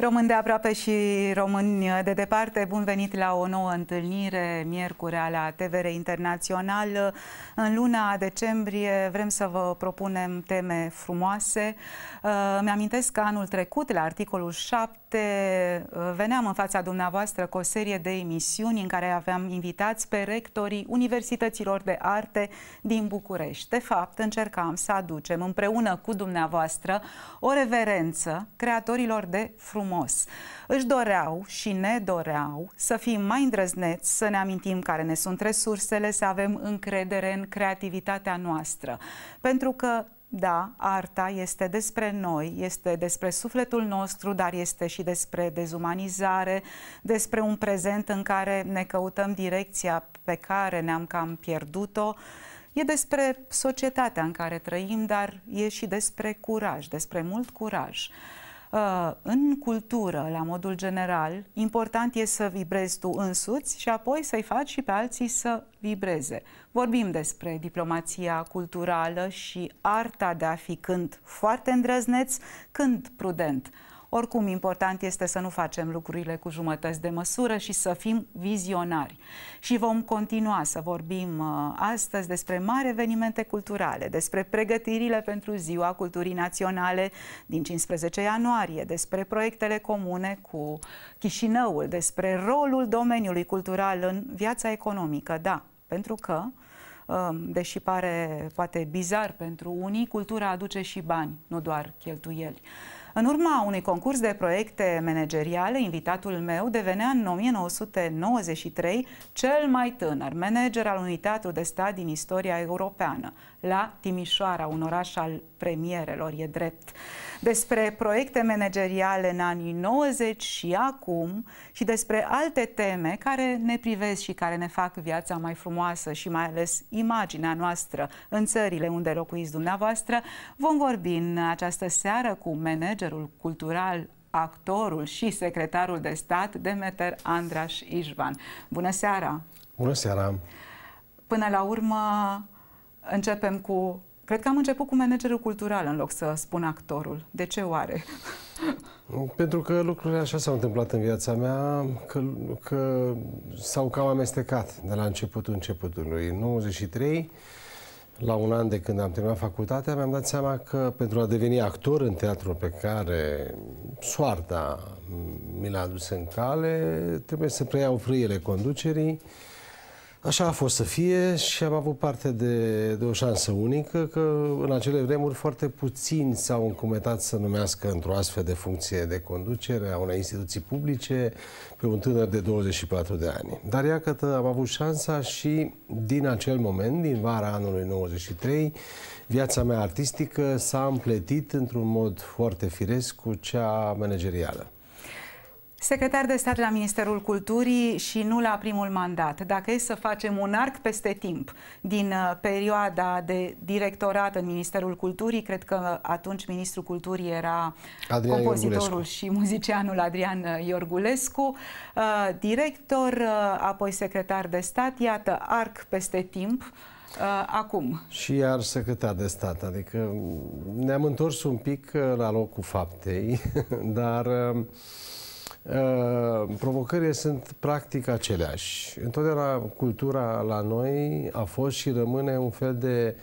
Români de aproape și români de departe, bun venit la o nouă întâlnire miercurea la TVR Internațional. În luna decembrie vrem să vă propunem teme frumoase. Uh, mi-amintesc că anul trecut, la articolul 7, uh, veneam în fața dumneavoastră cu o serie de emisiuni în care aveam invitați pe rectorii universităților de arte din București. De fapt, încercam să aducem împreună cu dumneavoastră o reverență creatorilor de frumoase frumos. Își doreau și ne doreau să fim mai îndrăzneți, să ne amintim care ne sunt resursele, să avem încredere în creativitatea noastră. Pentru că da, arta este despre noi, este despre sufletul nostru, dar este și despre dezumanizare, despre un prezent în care ne căutăm direcția pe care ne-am cam pierdut-o. E despre societatea în care trăim, dar e și despre curaj, despre mult curaj. Uh, în cultură, la modul general, important e să vibrezi tu însuți și apoi să-i faci și pe alții să vibreze. Vorbim despre diplomația culturală și arta de a fi când foarte îndrăzneț, când prudent. Oricum, important este să nu facem lucrurile cu jumătăți de măsură și să fim vizionari. Și vom continua să vorbim uh, astăzi despre mari evenimente culturale, despre pregătirile pentru Ziua Culturii Naționale din 15 ianuarie, despre proiectele comune cu Chișinăul, despre rolul domeniului cultural în viața economică, da, pentru că uh, deși pare poate bizar pentru unii, cultura aduce și bani, nu doar cheltuieli. În urma unui concurs de proiecte manageriale, invitatul meu devenea în 1993 cel mai tânăr manager al unui teatru de stat din istoria europeană, la Timișoara, un oraș al premierelor, e drept. Despre proiecte manageriale în anii 90 și acum și despre alte teme care ne privesc și care ne fac viața mai frumoasă și mai ales imaginea noastră în țările unde locuiți dumneavoastră, vom vorbi în această seară cu managerul cultural actorul și secretarul de stat Demeter Andraș Ișvan. Bună seara! Bună seara! Până la urmă, Începem cu... Cred că am început cu managerul cultural în loc să spun actorul. De ce oare? Pentru că lucrurile așa s-au întâmplat în viața mea, că, că s-au cam amestecat de la începutul începutului. În 93, la un an de când am terminat facultatea, mi-am dat seama că pentru a deveni actor în teatrul pe care soarta mi l-a adus în cale, trebuie să preiau frâiele conducerii Așa a fost să fie și am avut parte de, de o șansă unică, că în acele vremuri foarte puțini s-au încumetat să numească într-o astfel de funcție de conducere a unei instituții publice pe un tânăr de 24 de ani. Dar iată, am avut șansa și din acel moment, din vara anului 93, viața mea artistică s-a împletit într-un mod foarte firesc cu cea managerială. Secretar de stat la Ministerul Culturii și nu la primul mandat. Dacă e să facem un arc peste timp din uh, perioada de directorat în Ministerul Culturii, cred că atunci Ministrul Culturii era Adrian compozitorul Iorgulescu. și muzicianul Adrian uh, Iorgulescu, uh, director, apoi secretar de stat, iată, arc peste timp acum. Și iar secretar de stat, adică ne-am întors un pic la locul faptei, dar Uh, provocările sunt practic aceleași. Întotdeauna cultura la noi a fost și rămâne un fel de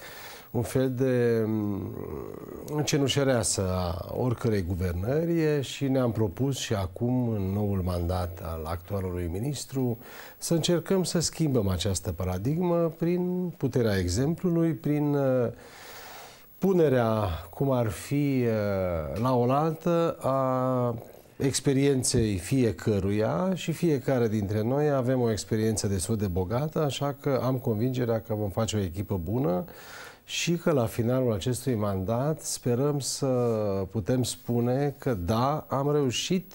un fel de mm, cenușăreasă a oricărei guvernări și ne-am propus și acum, în noul mandat al actualului ministru, să încercăm să schimbăm această paradigmă prin puterea exemplului, prin uh, punerea, cum ar fi uh, la oaltă, a experienței fiecăruia și fiecare dintre noi avem o experiență destul de bogată, așa că am convingerea că vom face o echipă bună și că la finalul acestui mandat sperăm să putem spune că da, am reușit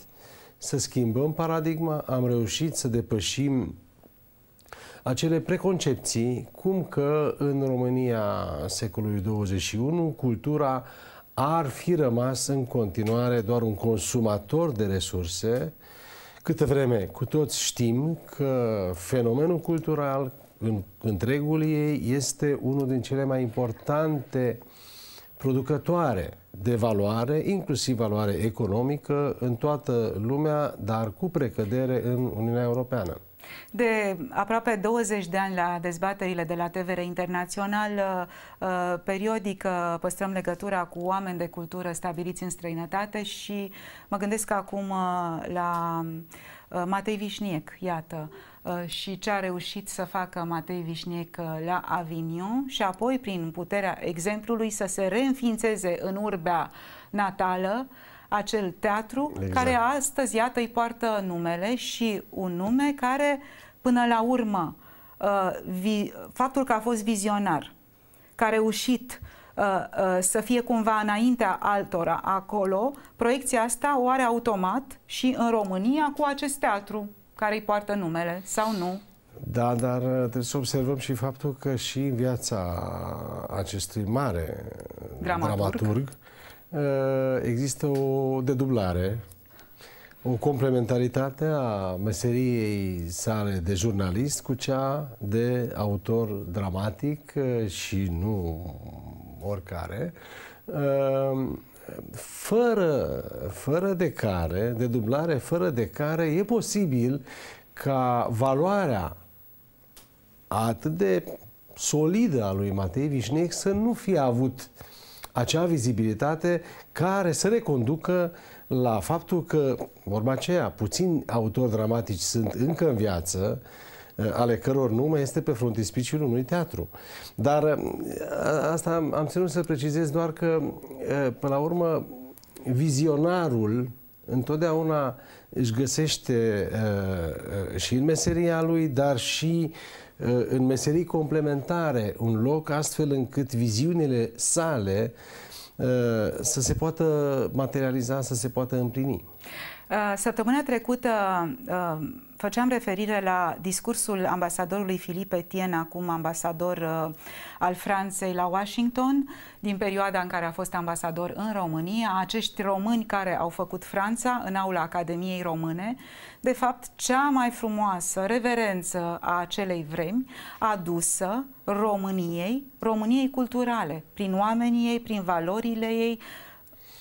să schimbăm paradigma, am reușit să depășim acele preconcepții, cum că în România secolului 21 cultura ar fi rămas în continuare doar un consumator de resurse, câtă vreme cu toți știm că fenomenul cultural în întregul ei este unul din cele mai importante producătoare de valoare, inclusiv valoare economică, în toată lumea, dar cu precădere în Uniunea Europeană. De aproape 20 de ani la dezbaterile de la TVR Internațional, uh, uh, periodic uh, păstrăm legătura cu oameni de cultură stabiliți în străinătate și mă gândesc acum la Matei Vișniec, iată, și ce a reușit să facă Matei Vișniec la Avignon și apoi prin puterea exemplului să se reînființeze în urbea natală acel teatru exact. care astăzi, iată, îi poartă numele și un nume care, până la urmă, uh, vi, faptul că a fost vizionar, că a reușit uh, uh, să fie cumva înaintea altora acolo, proiecția asta o are automat și în România cu acest teatru care îi poartă numele sau nu. Da, dar trebuie să observăm și faptul că și în viața acestui mare dramaturg, dramaturg Eh, există o dedublare, o complementaritate a meseriei sale de jurnalist cu cea de autor dramatic eh, și nu oricare, eh, fără, fără de care, de dublare fără de care, e posibil ca valoarea atât de solidă a lui Matei Vișnec să nu fie avut uh, acea vizibilitate care să reconducă la faptul că, vorba aceea, puțini autori dramatici sunt încă în viață, eh, ale căror nume este pe frontispiciul unui teatru. Dar eh, asta am, am ținut să precizez doar că, eh, până la urmă, vizionarul întotdeauna își găsește uh, și în meseria lui, dar și Uh, în meserii complementare un loc astfel încât viziunile sale uh, să se poată materializa, să se poată împlini. Uh, săptămâna trecută uh, făceam referire la discursul ambasadorului Filipe Tien, acum ambasador uh, al Franței la Washington, din perioada în care a fost ambasador în România, acești români care au făcut Franța în aula Academiei Române, de fapt cea mai frumoasă reverență a acelei vremi adusă României, României culturale, prin oamenii ei, prin valorile ei,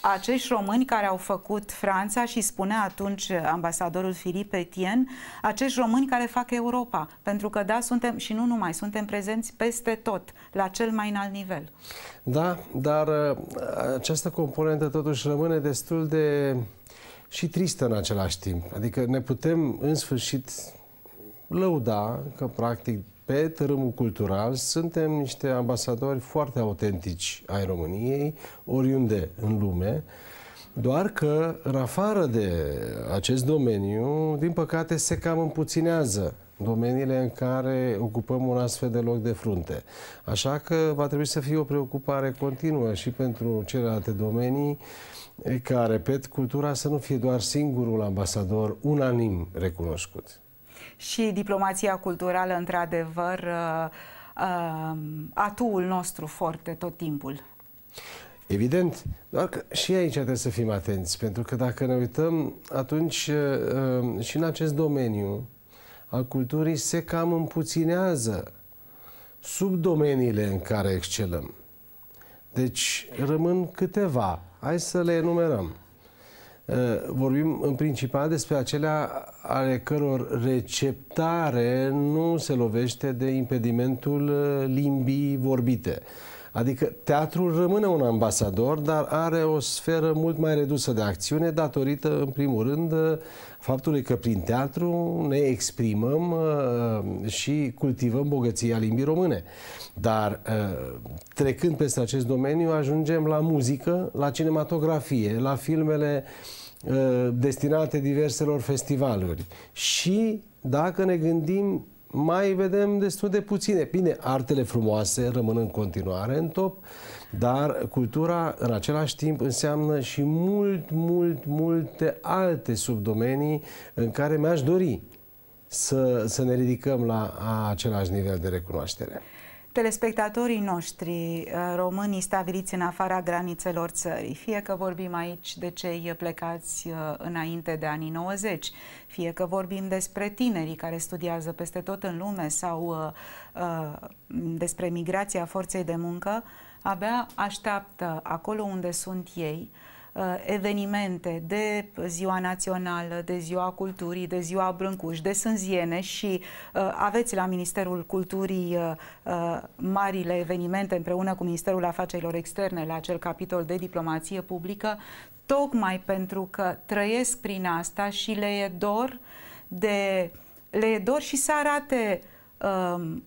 acești români care au făcut Franța și spunea atunci ambasadorul Filip Etienne, acești români care fac Europa, pentru că da, suntem și nu numai, suntem prezenți peste tot, la cel mai înalt nivel. Da, dar uh, această componentă totuși rămâne destul de și tristă în același timp. Adică ne putem în sfârșit lăuda că practic pe tărâmul cultural suntem niște ambasadori foarte autentici ai României, oriunde în lume, doar că, în afară de acest domeniu, din păcate se cam împuținează domeniile în care ocupăm un astfel de loc de frunte. Așa că va trebui să fie o preocupare continuă și pentru celelalte domenii care, repet, cultura să nu fie doar singurul ambasador unanim recunoscut și diplomația culturală, într-adevăr, uh, uh, atuul nostru foarte tot timpul. Evident, doar că și aici trebuie să fim atenți, pentru că dacă ne uităm, atunci uh, și în acest domeniu al culturii se cam împuținează domeniile în care excelăm. Deci rămân câteva. Hai să le enumerăm. Eh, vorbim în principal despre acelea ale căror receptare nu se lovește de impedimentul eh, limbii vorbite. Adică teatrul rămâne un ambasador, dar are o sferă mult mai redusă de acțiune datorită, în primul rând, faptului că prin teatru ne exprimăm uh, și cultivăm bogăția limbii române. Dar uh, trecând peste acest domeniu, ajungem la muzică, la cinematografie, la filmele uh, destinate diverselor festivaluri. Și dacă ne gândim mai vedem destul de puține. Bine, artele frumoase rămân în continuare în top, dar cultura în același timp înseamnă și mult, mult, multe alte subdomenii în care mi-aș dori să, să ne ridicăm la același nivel de recunoaștere telespectatorii noștri uh, românii stabiliți în afara granițelor țării, fie că vorbim aici de cei plecați uh, înainte de anii 90, fie că vorbim despre tinerii care studiază peste tot în lume sau uh, despre migrația forței de muncă, abia așteaptă acolo unde sunt ei Uh, evenimente de Ziua Națională, de Ziua Culturii, de Ziua Brâncuș, de Sânziene și uh, aveți la Ministerul Culturii uh, marile evenimente împreună cu Ministerul Afacerilor Externe la acel capitol de diplomație publică, tocmai pentru că trăiesc prin asta și le e dor de le e dor și să arate uh,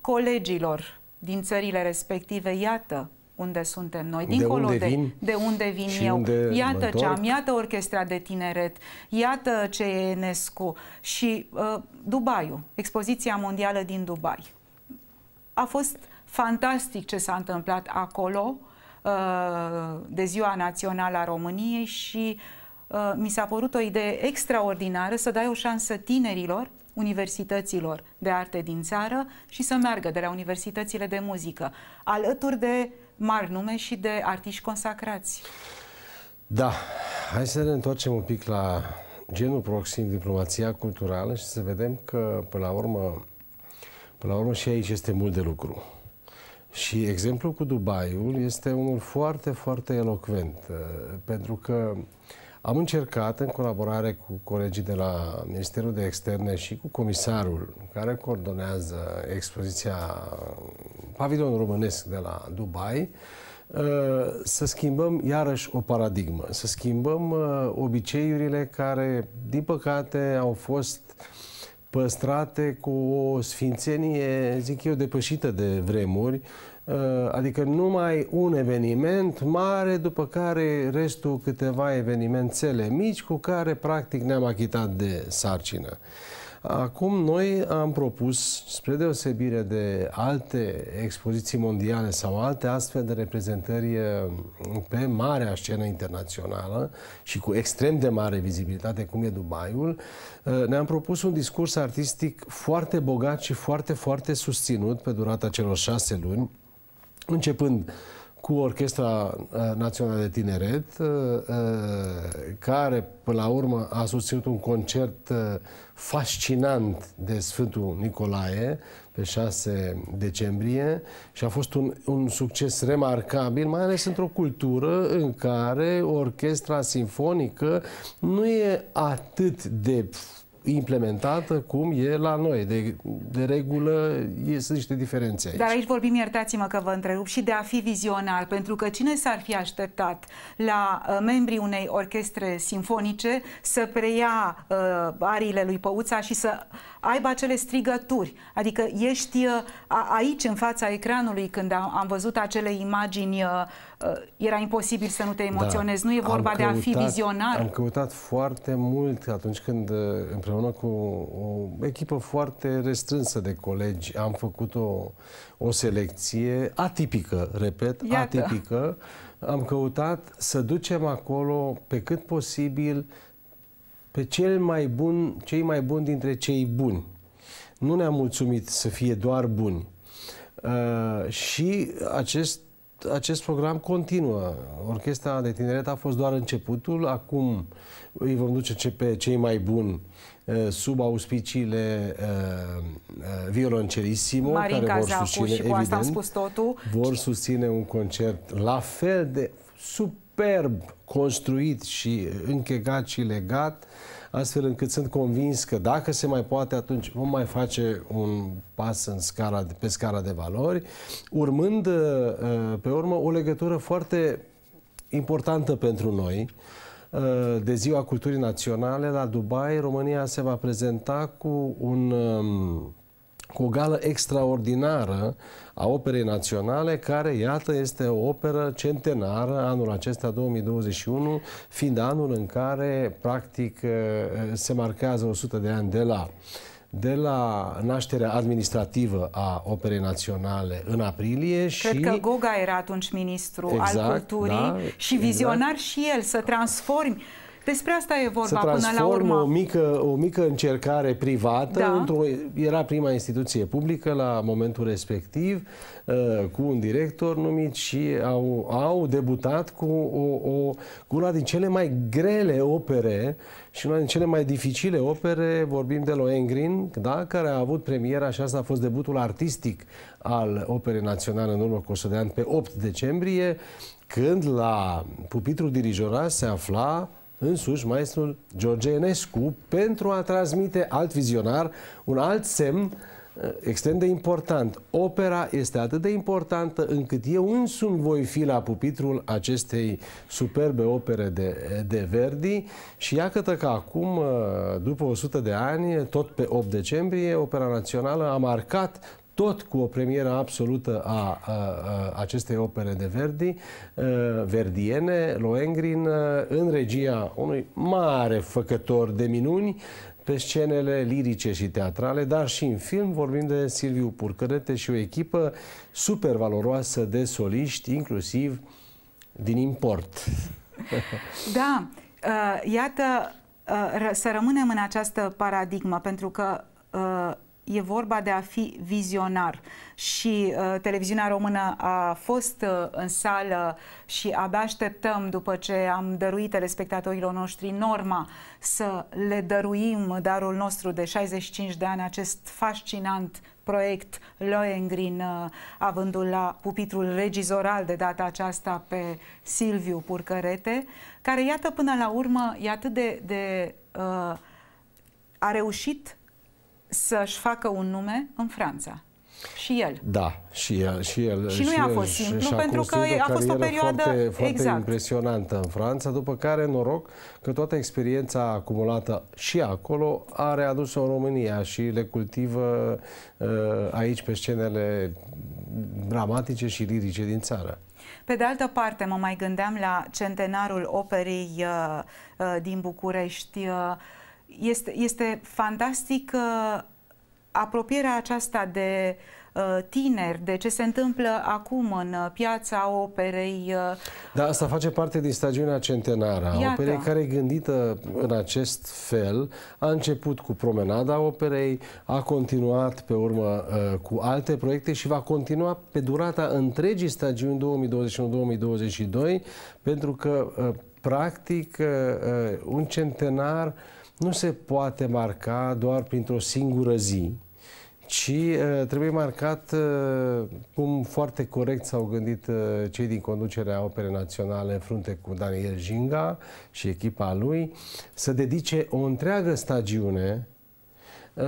colegilor din țările respective, iată, unde suntem noi, dincolo de unde de, vin, de unde vin eu. Unde iată ce am, iată Orchestra de Tineret, iată ce e Enescu și uh, Dubaiu, expoziția mondială din Dubai. A fost fantastic ce s-a întâmplat acolo uh, de Ziua Națională a României și uh, mi s-a părut o idee extraordinară să dai o șansă tinerilor universităților de arte din țară și să meargă de la universitățile de muzică, alături de uh, mari nume și de artiști consacrați. Da, hai să ne întoarcem un pic la genul proxim, diplomația culturală și să vedem că, până la urmă, până la urmă și aici este mult de lucru. Și exemplul cu Dubaiul este unul foarte, foarte elocvent, pentru că uh, am încercat, în colaborare cu colegii de la Ministerul de Externe și cu comisarul care coordonează expoziția Pavilionul Românesc de la Dubai, uh, să schimbăm iarăși o paradigmă, să schimbăm uh, obiceiurile care, din păcate, au fost păstrate cu o sfințenie, zic eu, depășită de vremuri, Uh, adică numai un eveniment mare, după care restul câteva evenimentele mici cu care practic ne-am achitat de sarcină. Acum noi am propus, spre deosebire de alte expoziții mondiale sau alte astfel de reprezentări uh, pe marea scenă internațională și cu extrem de mare vizibilitate, cum e Dubaiul, uh, ne-am propus un discurs artistic foarte bogat și foarte, foarte susținut pe durata celor șase luni, începând cu Orchestra uh, Națională de Tineret, uh, uh, care până la urmă a susținut un concert fascinant de Sfântul Nicolae pe 6 decembrie și a fost un, un succes remarcabil, mai ales într-o cultură în care orchestra sinfonică nu e atât de implementată cum e la noi. De, de regulă e, sunt niște diferențe aici. Dar aici vorbim, iertați-mă că vă întrerup, și de a fi vizionar, pentru că cine s-ar fi așteptat la uh, membrii unei orchestre simfonice să preia uh, ariile lui Păuța și să aibă acele strigături. Adică ești uh, aici, în fața ecranului, când am, am văzut acele imagini uh, Uh, era imposibil să nu te da. emoționezi. Da, nu e vorba căutat, de a fi vizionar. Am căutat foarte mult atunci când, uh, împreună cu o echipă foarte restrânsă de colegi, am făcut o, o selecție atipică, repet, Iată. atipică. Am căutat să ducem acolo pe cât posibil pe cel mai bun, cei mai buni dintre cei buni. Nu ne-am mulțumit să fie doar buni. Uh, și acest acest program continuă. Orchestra de tineret a fost doar începutul, acum îi vom duce ce pe cei mai buni uh, sub auspiciile uh, uh violoncerissimo, Marin care vor susține, și evident, cu asta am spus totul. vor susține un concert la fel de superb construit și închegat și legat astfel încât sunt convins că dacă se mai poate, atunci vom mai face un pas în scara, pe scara de valori, urmând uh, uh, pe urmă o legătură foarte importantă pentru noi, uh, de Ziua Culturii Naționale la Dubai, România se va prezenta cu un um, cu o gală extraordinară a operei naționale, care, iată, este o operă centenară, anul acesta 2021, fiind anul în care, practic, eh, se marchează 100 de ani de la de la nașterea administrativă a Operei Naționale în aprilie și... că Goga era atunci ministru exact, al culturii da, și vizionar exact. și el să transformi uh, despre asta e vorba până la urmă. o mică, o mică încercare privată da. într-o... Era prima instituție publică la momentul respectiv uh, cu un director numit și au, au debutat cu, o, o, cu una din cele mai grele opere și una din cele mai dificile opere, vorbim de Lohengrin, da, care a avut premiera și asta a fost debutul artistic al Operei Naționale în urmă cu 100 de ani, pe 8 decembrie, când la pupitru dirijora se afla însuși maestrul George Enescu pentru a transmite alt vizionar un alt semn uh, extrem de important. Opera este atât de importantă încât eu însumi voi fi la pupitrul acestei superbe opere de, de Verdi și iată că acum, uh, după 100 de ani, tot pe 8 decembrie, Opera Națională a marcat tot cu o premieră absolută a, a, a acestei opere de Verdi, a, verdiene, Lohengrin, în regia unui mare făcător de minuni, pe scenele lirice și teatrale, dar și în film vorbim de Silviu Purcărete și o echipă super valoroasă de soliști, inclusiv din import. da, uh, iată, uh, să rămânem în această paradigmă, pentru că uh, e vorba de a fi vizionar. Și uh, televiziunea română a fost uh, în sală și abia așteptăm după ce am dăruit telespectatorilor noștri norma să le dăruim darul nostru de 65 de ani acest fascinant proiect Lohengrin, uh, avându-l la pupitrul regizoral de data aceasta pe Silviu Purcărete, care, iată, până la urmă, e atât de... de uh, a reușit să-și facă un nume în Franța. Și el. Da, și el. Și, el, și nu și a fost simplu, -a pentru că a fost o perioadă foarte, foarte exact. impresionantă în Franța, după care noroc că toată experiența acumulată și acolo a readus-o în România și le cultivă uh, aici pe scenele dramatice și lirice din țară. Pe de altă parte, mă mai gândeam la centenarul operei uh, uh, din București. Uh, este, este fantastic apropierea aceasta de uh, tineri, de ce se întâmplă acum în uh, piața operei. Uh, da, asta face parte din stagiunea centenară a operei, care e gândită în acest fel. A început cu promenada operei, a continuat pe urmă cu alte proiecte și va continua pe durata întregii stagiuni 2021-2022, pentru că, practic, un centenar uh, nu se poate marca doar printr-o singură zi, ci uh, trebuie marcat uh, cum foarte corect s-au gândit uh, cei din conducerea Operei Naționale în frunte cu Daniel Jinga și echipa lui, să dedice o întreagă stagiune uh,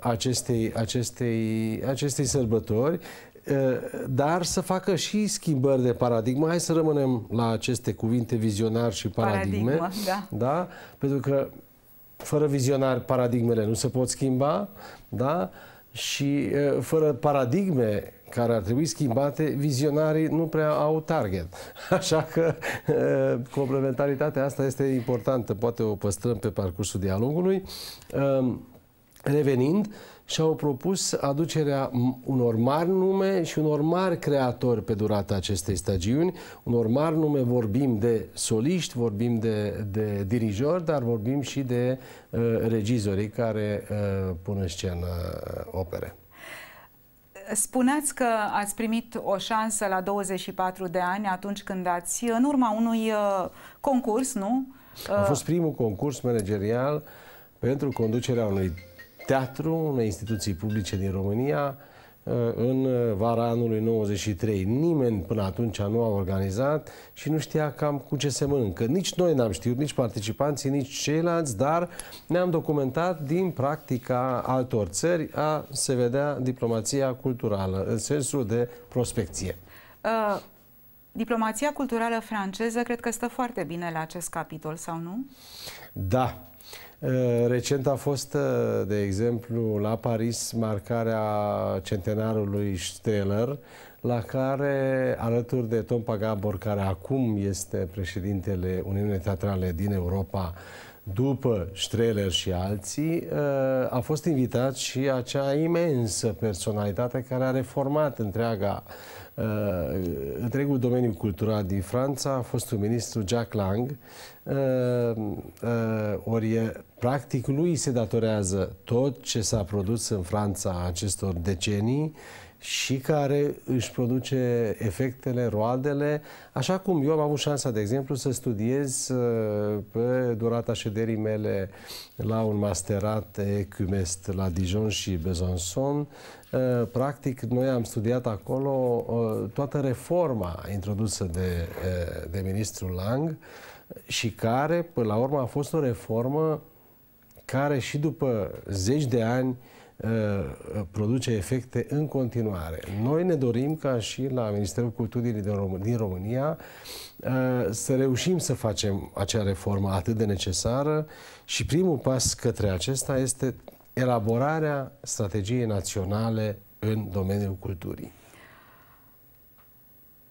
acestei, acestei, acestei sărbători, uh, dar să facă și schimbări de paradigmă. Hai să rămânem la aceste cuvinte vizionar și paradigme. Paradigma, da. da? Pentru că fără vizionari, paradigmele nu se pot schimba, da? Și fără paradigme care ar trebui schimbate, vizionarii nu prea au target. Așa că complementaritatea asta este importantă, poate o păstrăm pe parcursul dialogului. Ehm, revenind, și au propus aducerea unor mari nume și unor mari creatori pe durata acestei stagiuni. Unor mari nume vorbim de soliști, vorbim de, de dirijori, dar vorbim și de uh, regizorii care uh, pun în scenă uh, opere. Spuneați că ați primit o șansă la 24 de ani atunci când ați, în urma unui uh, concurs, nu? A uh, fost primul concurs managerial pentru conducerea unui teatru unei instituții publice din România uh, în vara anului 93. Nimeni până atunci nu a organizat și nu știa cam cu ce se mănâncă. Nici noi n-am știut, nici participanții, nici ceilalți, dar ne-am documentat din practica altor țări a se vedea diplomația culturală, în sensul de prospecție. Uh, diplomația culturală franceză cred că stă foarte bine la acest capitol, sau nu? Da. Eh, recent a fost, eh, de exemplu, la Paris marcarea centenarului Steller, la care, alături de Tom Pagabor, care acum este președintele Uniunii Teatrale din Europa, după Streller și alții, eh, a fost invitat și acea imensă personalitate care a reformat întreaga uh, întregul domeniu cultural din Franța, a fost un ministru Jacques Lang, uh, uh, ori e, practic lui se datorează tot ce s-a produs în Franța acestor decenii, uh, și care își produce efectele, roadele, așa cum eu am avut șansa, de exemplu, să studiez uh, pe durata șederii mele la un masterat ecumest la Dijon și Besançon. Uh, practic, noi am studiat acolo uh, toată reforma introdusă de, de ministrul Lang și care, până la urmă, a fost o reformă care și după zeci de ani Uh, produce efecte în continuare. Noi ne dorim ca și la Ministerul Culturii din, din România uh, să reușim să facem acea reformă atât de necesară și primul pas către acesta este elaborarea strategiei naționale în domeniul culturii.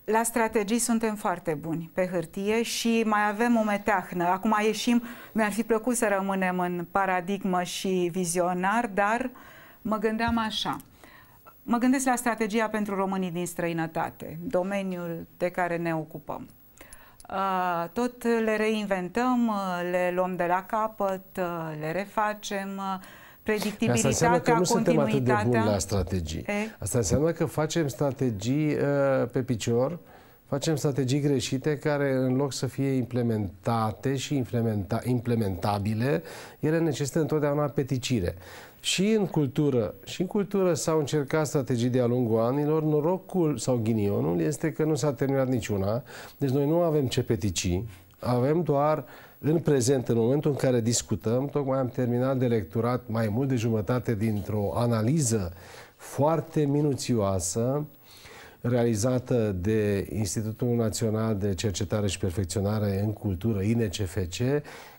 La strategii suntem foarte buni pe hârtie și mai avem o meteahnă. Acum ieșim, mi-ar fi plăcut să rămânem în paradigmă și vizionar, dar uh, mă gândeam așa. Mă gândesc la strategia pentru românii din străinătate, domeniul de care ne ocupăm. Uh, tot le reinventăm, uh, le luăm de la capăt, uh, le refacem, predictibilitatea, Asta înseamnă că nu suntem atât de buni la strategii. Asta înseamnă că facem strategii pe picior, facem strategii greșite care în loc să fie implementate și implementa implementabile, ele necesită întotdeauna peticire și în cultură, și în cultură s-au încercat strategii de-a lungul anilor, norocul sau ghinionul este că nu s-a terminat niciuna, deci noi nu avem ce petici, avem doar în prezent, în momentul în care discutăm, tocmai am terminat de lecturat mai mult de jumătate dintr-o analiză foarte minuțioasă realizată de Institutul Național de Cercetare și Perfecționare în Cultură, INCFC,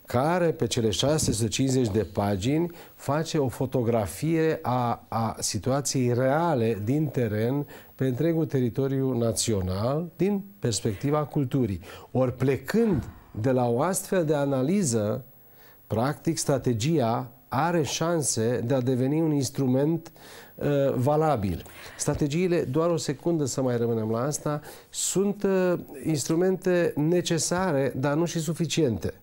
care pe cele 650 de pagini face o fotografie a, a situației reale din teren pe întregul teritoriu național din perspectiva culturii. Ori plecând de la o astfel de analiză, practic strategia are șanse de a deveni un instrument uh, valabil. Strategiile, doar o secundă să mai rămânem la asta, sunt uh, instrumente necesare, dar nu și suficiente.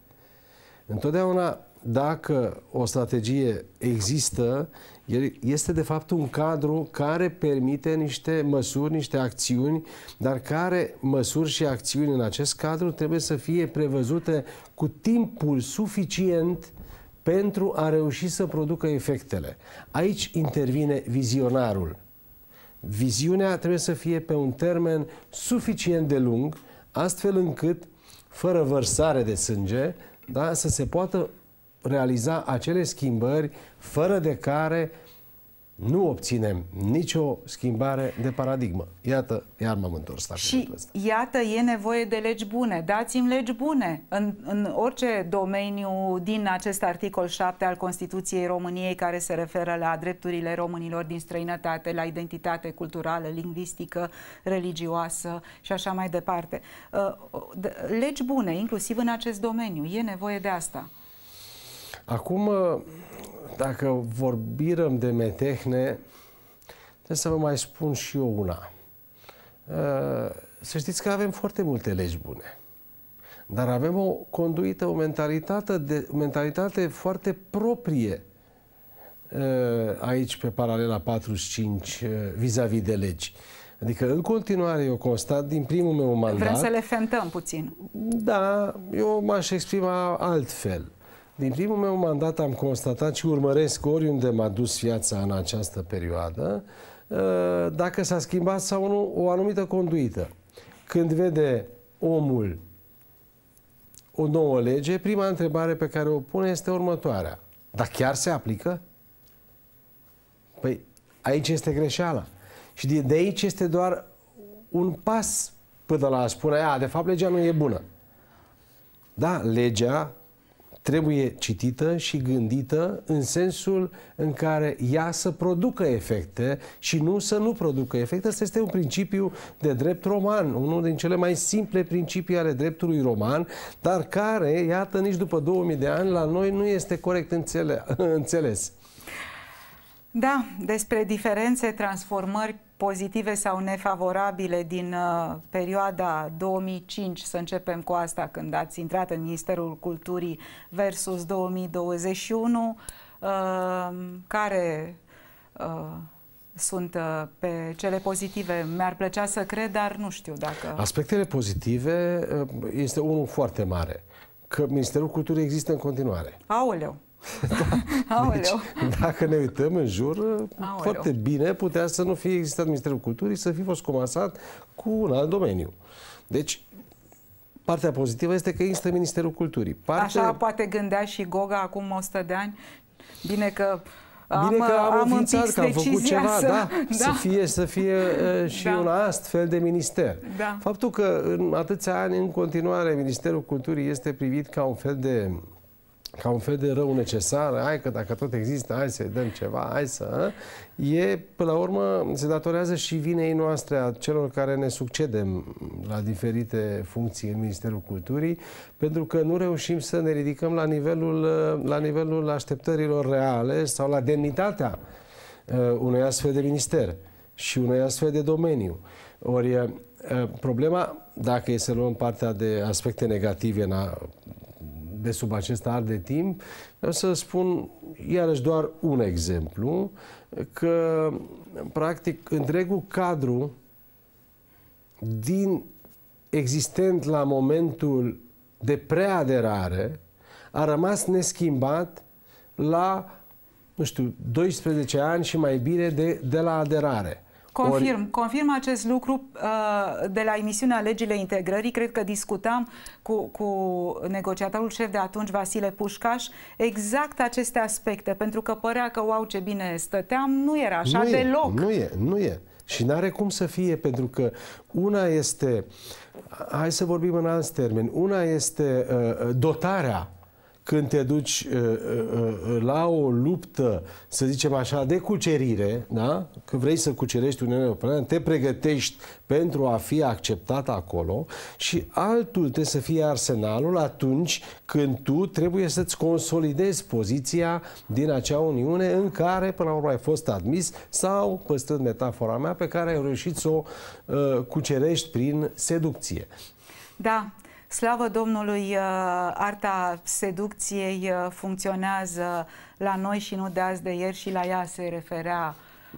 Întotdeauna, dacă o strategie există, el este de fapt un cadru care permite niște măsuri, niște acțiuni, dar care măsuri și acțiuni în acest cadru trebuie să fie prevăzute cu timpul suficient pentru a reuși să producă efectele. Aici intervine vizionarul. Viziunea trebuie să fie pe un termen suficient de lung, astfel încât, fără vărsare de sânge, da? să se poată realiza acele schimbări fără de care nu obținem nicio schimbare de paradigmă. Iată, iar m-am întors Și ăsta. iată, e nevoie de legi bune. Dați-mi legi bune. În, în orice domeniu din acest articol 7 al Constituției României care se referă la drepturile românilor din străinătate, la identitate culturală, lingvistică, religioasă și așa mai departe. Uh, legi bune, inclusiv în acest domeniu. E nevoie de asta. Acum, dacă vorbim de metehne, trebuie să vă mai spun și eu una. Uh, să știți că avem foarte multe legi bune. Dar avem o conduită, o mentalitate, de, mentalitate foarte proprie uh, aici pe paralela 45 uh, vis-a-vis -vis de legi. Adică în continuare eu constat din primul meu mandat... Vrem să le fentăm puțin. Da, eu m-aș exprima altfel. Din primul meu mandat am constatat și urmăresc oriunde m-a dus viața în această perioadă, ă, dacă s-a schimbat sau nu o anumită conduită. Când vede omul o nouă lege, prima întrebare pe care o pune este următoarea. Dar chiar se aplică? Păi aici este greșeala. Și de, aici este doar un pas până la a spune, a, de fapt legea nu e bună. Da, legea trebuie citită și gândită în sensul în care ea să producă efecte și nu să nu producă efecte. Asta este un principiu de drept roman, unul din cele mai simple principii ale dreptului roman, dar care, iată, nici după 2000 de ani la noi nu este corect înțele înțeles. Da, despre diferențe, transformări pozitive sau nefavorabile din uh, perioada 2005, să începem cu asta, când ați intrat în Ministerul Culturii versus 2021, uh, care uh, sunt uh, pe cele pozitive. Mi-ar plăcea să cred, dar nu știu dacă... Aspectele pozitive uh, este unul foarte mare, că Ministerul Culturii există în continuare. Aoleu! da. Deci, dacă ne uităm în jur, Aoleu. foarte bine putea să nu fie existat Ministerul Culturii, să fi fost comasat cu un alt domeniu. Deci, partea pozitivă este că există Ministerul Culturii. Partea... Așa poate gândea și Goga acum 100 de ani. Bine că Bine am, că am, am înființat, că am făcut ceva, să, da, da. să fie, să fie uh, și da. un astfel de minister. Da. Faptul că în atâția ani, în continuare, Ministerul Culturii este privit ca un fel de ca un fel de rău necesar, hai că dacă tot există, hai să dăm ceva, hai să... Ă? E, până la urmă, se datorează și vinei noastre a celor care ne succedem la diferite funcții în Ministerul Culturii, pentru că nu reușim să ne ridicăm la nivelul, ă, la nivelul așteptărilor reale sau la demnitatea ă, unui astfel de minister și unui astfel de domeniu. Ori problema, dacă e să luăm partea de aspecte negative în a de sub acest ar de timp, vreau să spun iarăși doar un exemplu, că practic întregul cadru din existent la momentul de preaderare a rămas neschimbat la, nu știu, 12 ani și mai bine de, de la aderare. Confirm, ori... confirm acest lucru uh, de la emisiunea Legile Integrării. Cred că discutam cu, cu negociatorul șef de atunci, Vasile Pușcaș, exact aceste aspecte, pentru că părea că, wow, ce bine stăteam, nu era așa nu deloc. E, nu e, nu e. Și nu are cum să fie, pentru că una este, hai să vorbim în alți termeni, una este uh, uh dotarea când te duci uh, uh, uh, la o luptă, să zicem așa, de cucerire, da? că vrei să cucerești Uniunea Europeană, te pregătești pentru a fi acceptat acolo și altul trebuie să fie arsenalul atunci când tu trebuie să-ți consolidezi poziția din acea Uniune în care până la urmă ai fost admis sau, păstrând metafora mea, pe care ai reușit să o uh, cucerești prin seducție. Da, Slavă Domnului, uh, arta seducției uh, funcționează la noi și nu de azi de ieri și la ea se referea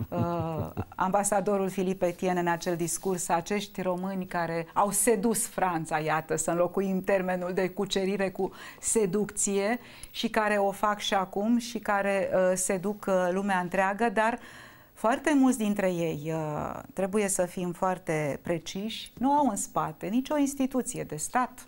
uh, ambasadorul Filip Etienne în acel discurs, acești români care au sedus Franța, iată, să înlocuim termenul de cucerire cu seducție și care o fac și acum și care uh, seduc uh, lumea întreagă, dar uh, foarte mulți dintre ei, uh, trebuie să fim foarte preciși, nu au în spate nicio instituție de stat.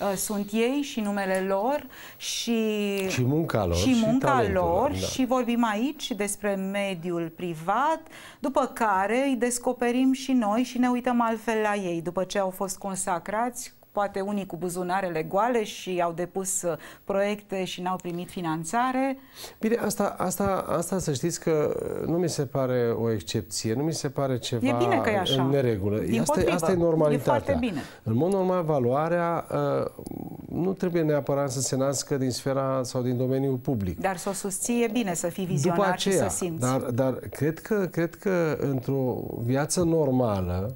Uh, sunt ei și numele lor și, și munca lor, și, munca și, lor da. și vorbim aici despre mediul privat, după care îi descoperim și noi și ne uităm altfel la ei, după ce au fost consacrați poate unii cu buzunarele goale și au depus uh, proiecte și n-au primit finanțare. Bine, asta, asta, asta să știți că nu mi se pare o excepție, nu mi se pare ceva e bine că e așa. în neregulă. Din asta, potrivă, asta e normalitatea. E foarte bine. În mod normal, valoarea uh, nu trebuie neapărat să se nască din sfera sau din domeniul public. Dar să o susții e bine să fii vizionar aceea, și să simți. Dar, dar cred că, cred că într-o viață normală,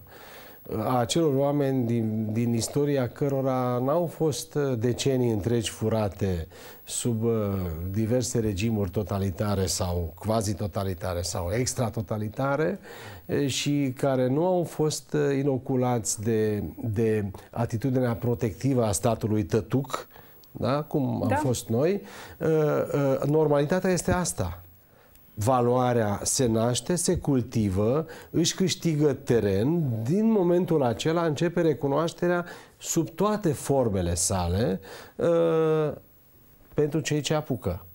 a acelor oameni din, din istoria cărora n-au fost uh, decenii întregi furate sub uh, diverse regimuri totalitare sau quasi-totalitare sau extratotalitare și care nu au fost uh, inoculați de, de atitudinea protectivă a statului tătuc, da? cum da. am fost noi, normalitatea este asta valoarea se naște, se cultivă, își câștigă teren, din momentul acela începe recunoașterea sub toate formele sale uh, pentru cei ce apucă.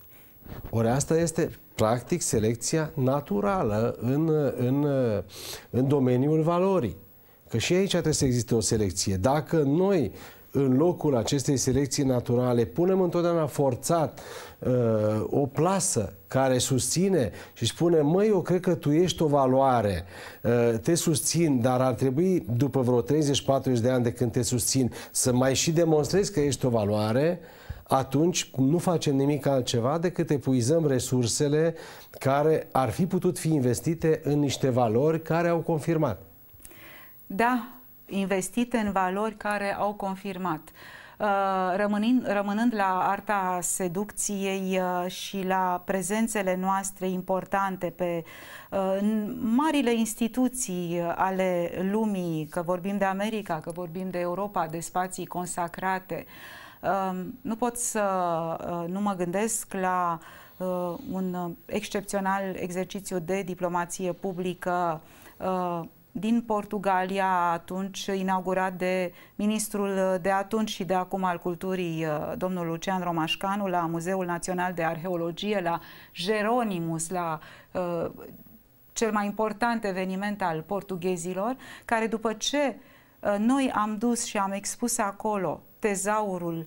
Ori asta este, practic, selecția naturală în, în, în domeniul valorii. Că și aici trebuie să existe o selecție. Dacă noi în locul acestei selecții naturale, punem întotdeauna forțat uh, o plasă care susține și spune, măi, eu cred că tu ești o valoare, uh, te susțin, dar ar trebui, după vreo 30-40 de ani de când te susțin, să mai și demonstrezi că ești o valoare, atunci nu facem nimic altceva decât epuizăm resursele care ar fi putut fi investite în niște valori care au confirmat. Da, investite în valori care au confirmat. Uh, rămânind, rămânând la arta seducției uh, și la prezențele noastre importante pe uh, în marile instituții ale lumii, că vorbim de America, că vorbim de Europa, de spații consacrate, um, nu pot să nu mă gândesc la un excepțional exercițiu de diplomație publică din Portugalia, atunci inaugurat de ministrul de atunci și de acum al culturii, uh, domnul Lucian Romașcanu, la Muzeul Național de Arheologie, la Jeronimus, la uh, cel mai important eveniment al portughezilor, care după ce uh, noi am dus și am expus acolo tezaurul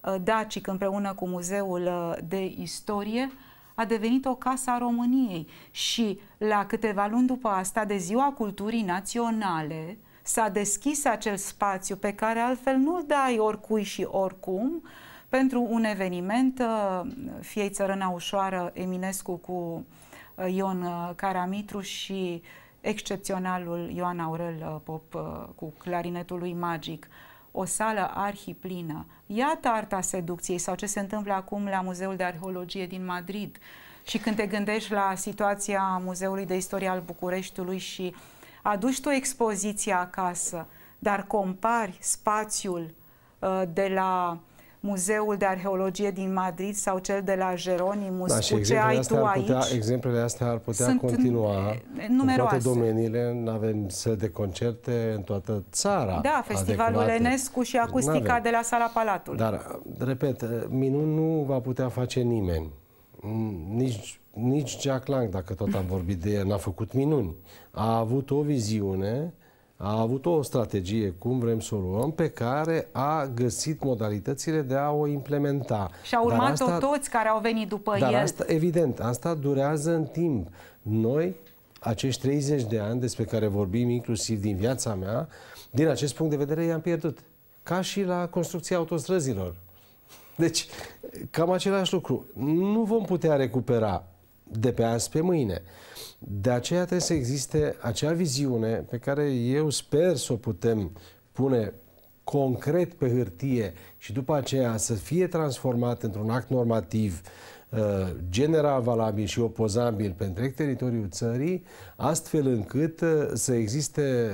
uh, dacic împreună cu Muzeul uh, de Istorie, uh, a devenit o casă a României și la câteva luni după asta, de ziua culturii naționale, s-a deschis acel spațiu pe care altfel nu-l dai oricui și oricum pentru un eveniment, uh, fie țărâna ușoară Eminescu cu uh, Ion uh, Caramitru și excepționalul Ioan Aurel Pop cu clarinetul lui magic, o sală arhiplină, Iată arta seducției sau ce se întâmplă acum la Muzeul de Arheologie din Madrid. Și când te gândești la situația Muzeului de Istorie al Bucureștiului și aduci tu expoziția acasă, dar compari spațiul uh, de la Muzeul de Arheologie din Madrid sau cel de la Jeronimus, da, cu ce ai tu aici. Putea, exemplele astea ar putea sunt continua numeroase. în toate domeniile. Avem săli de concerte în toată țara. Da, adică Festivalul adecvate. Enescu și Acustica de la Sala Palatul. Dar, repet, minun nu va putea face nimeni. Nici nici Jack Lang, dacă tot am vorbit de el, n-a făcut minuni. A avut o viziune a avut o strategie, cum vrem să o luăm, pe care a găsit modalitățile de a o implementa. Și au urmat-o toți care au venit după dar el. Asta, evident, asta durează în timp. Noi, acești 30 de ani despre care vorbim, inclusiv din viața mea, din acest punct de vedere i-am pierdut. Ca și la construcția autostrăzilor. Deci, cam același lucru. Nu vom putea recupera de pe azi pe mâine. De aceea trebuie să existe acea viziune pe care eu sper să o putem pune concret pe hârtie și după aceea să fie transformat într-un act normativ uh, general valabil și opozabil pe întreg teritoriul țării, astfel încât uh, să existe